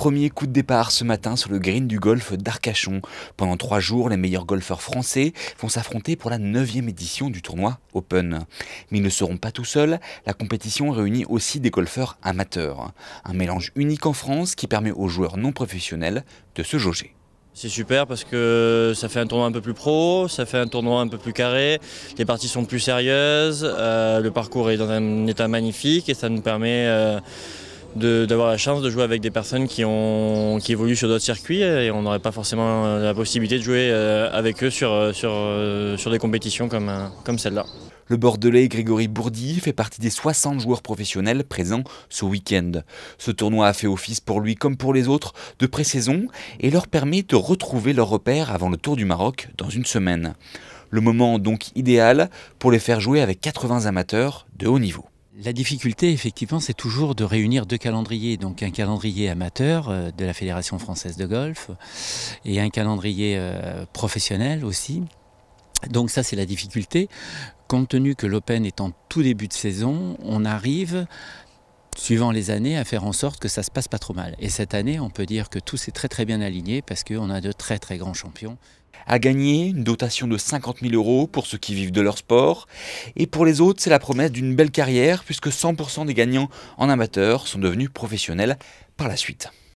Premier coup de départ ce matin sur le green du golf d'Arcachon. Pendant trois jours, les meilleurs golfeurs français vont s'affronter pour la neuvième édition du tournoi Open. Mais ils ne seront pas tout seuls, la compétition réunit aussi des golfeurs amateurs. Un mélange unique en France qui permet aux joueurs non professionnels de se jauger. C'est super parce que ça fait un tournoi un peu plus pro, ça fait un tournoi un peu plus carré, les parties sont plus sérieuses, euh, le parcours est dans un état magnifique et ça nous permet... Euh, d'avoir la chance de jouer avec des personnes qui, évoluent sur d'autres circuits et on n'aurait pas forcément euh, la possibilité de jouer euh, avec eux sur, euh, des compétitions comme, celle-là. Le Bordelais Grégory Bourdi fait partie des 60 joueurs professionnels présents ce week-end. Ce tournoi a fait office pour lui comme pour les autres de pré-saison et leur permet de retrouver leur repère avant le Tour du Maroc dans une semaine. Le moment donc idéal pour les faire jouer avec 80 amateurs de haut niveau. La difficulté, effectivement, c'est toujours de réunir deux calendriers, donc un calendrier amateur euh, de la Fédération française de golf et un calendrier euh, professionnel aussi. Donc ça, c'est la difficulté. Compte tenu que l'Open est en tout début de saison, on arrive suivant les années, à faire en sorte que ça se passe pas trop mal. Et cette année, on peut dire que tout s'est très très bien aligné parce qu'on a de très très grands champions à gagner une dotation de 50 000 euros pour ceux qui vivent de leur sport. Et pour les autres, c'est la promesse d'une belle carrière puisque 100% des gagnants en amateur sont devenus professionnels par la suite.